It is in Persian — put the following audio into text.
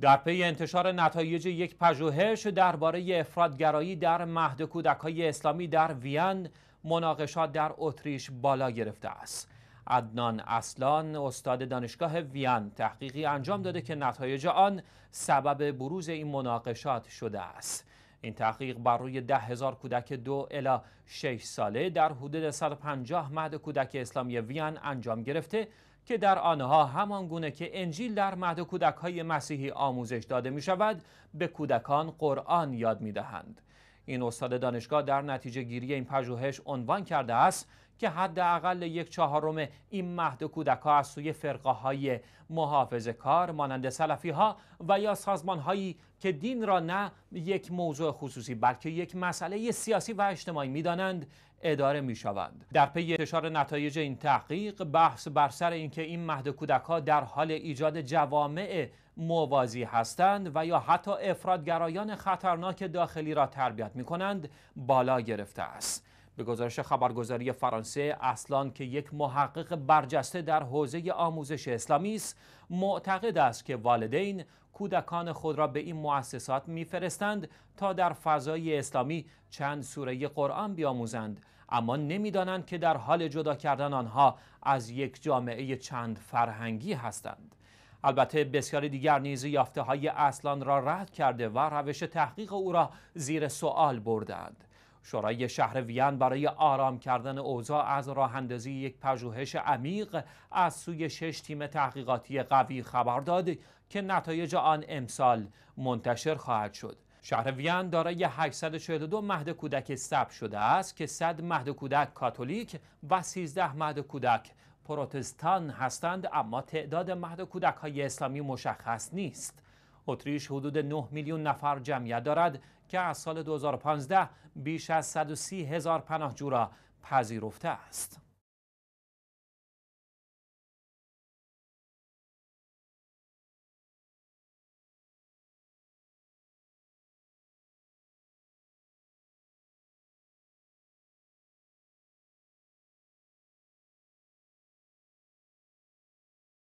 در پی انتشار نتایج یک پژوهش درباره افرادگرایی در مهد های اسلامی در وین مناقشات در اتریش بالا گرفته است عدنان اصلان استاد دانشگاه وین تحقیقی انجام داده که نتایج آن سبب بروز این مناقشات شده است این تحقیق بر روی ده هزار کودک دو الا 6 ساله در حدود 150 مهد کودک اسلامی وین انجام گرفته که در آنها همان گونه که انجیل در مهد های مسیحی آموزش داده می شود به کودکان قرآن یاد می دهند. این استاد دانشگاه در نتیجه گیری این پژوهش عنوان کرده است که حداقل یک چهارم این مهد ها از سوی فرقه های محافظ کار مانند سلفی ها و یا سازمان هایی که دین را نه یک موضوع خصوصی بلکه یک مسئله سیاسی و اجتماعی میدانند اداره می شوند. در پی انتشار نتایج این تحقیق بحث بر سر اینکه این مهد کودک ها در حال ایجاد جوامع موازی هستند و یا حتی افرادگرایان خطرناک داخلی را تربیت می کنند بالا گرفته است. به گزارش خبرگزاری فرانسه اصلان که یک محقق برجسته در حوزه آموزش اسلامی است معتقد است که والدین کودکان خود را به این مؤسسات میفرستند تا در فضای اسلامی چند سوره قرآن بیاموزند اما نمیدانند که در حال جدا کردن آنها از یک جامعه چند فرهنگی هستند البته بسیاری دیگر نیز یافته های اصلان را رد کرده و روش تحقیق او را زیر سوال بردند شورای شهر وین برای آرام کردن اوضاع از راه اندازی یک پژوهش عمیق از سوی شش تیم تحقیقاتی قوی خبر داد که نتایج آن امسال منتشر خواهد شد شهر وین دارای 842 مهد کودک ثبت شده است که 100 مهد کودک کاتولیک و 13 مهد کودک پروتستان هستند اما تعداد مهد کودک های اسلامی مشخص نیست اتریش حدود 9 میلیون نفر جمعیت دارد که از سال 2015 بیش از 130 هزار پناهجو را پذیرفته است.